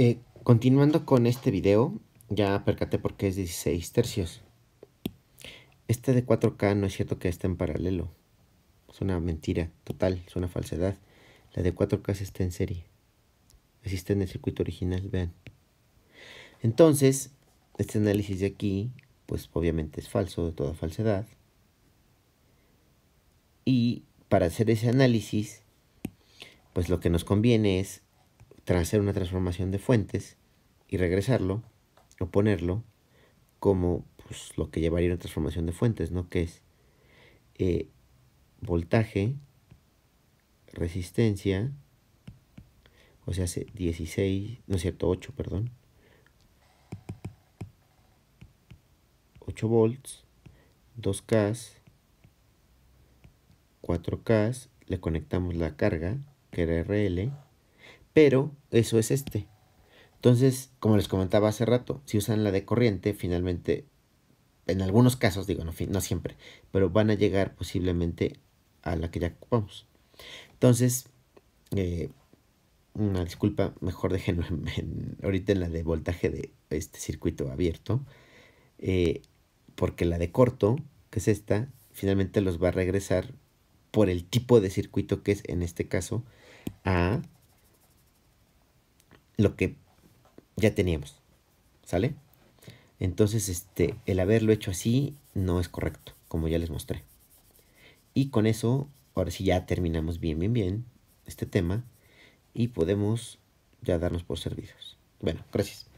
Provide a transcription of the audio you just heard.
Eh, continuando con este video, ya percaté porque es 16 tercios. esta de 4K no es cierto que esté en paralelo. Es una mentira total, es una falsedad. La de 4K está en serie. Existe en el circuito original, vean. Entonces, este análisis de aquí, pues obviamente es falso, de toda falsedad. Y para hacer ese análisis, pues lo que nos conviene es tras hacer una transformación de fuentes y regresarlo o ponerlo como pues, lo que llevaría una transformación de fuentes, ¿no? Que es eh, voltaje, resistencia, o sea, 16, no es cierto, 8, perdón. 8 volts, 2K, 4K, le conectamos la carga, que era RL, pero eso es este. Entonces, como les comentaba hace rato, si usan la de corriente, finalmente, en algunos casos, digo, no, siempre, pero van a llegar posiblemente a la que ya ocupamos. Entonces, eh, una disculpa, mejor dejen ahorita en la de voltaje de este circuito abierto, eh, porque la de corto, que es esta, finalmente los va a regresar por el tipo de circuito que es en este caso a lo que ya teníamos. ¿Sale? Entonces, este, el haberlo hecho así no es correcto, como ya les mostré. Y con eso, ahora sí ya terminamos bien, bien, bien este tema y podemos ya darnos por servidos. Bueno, gracias.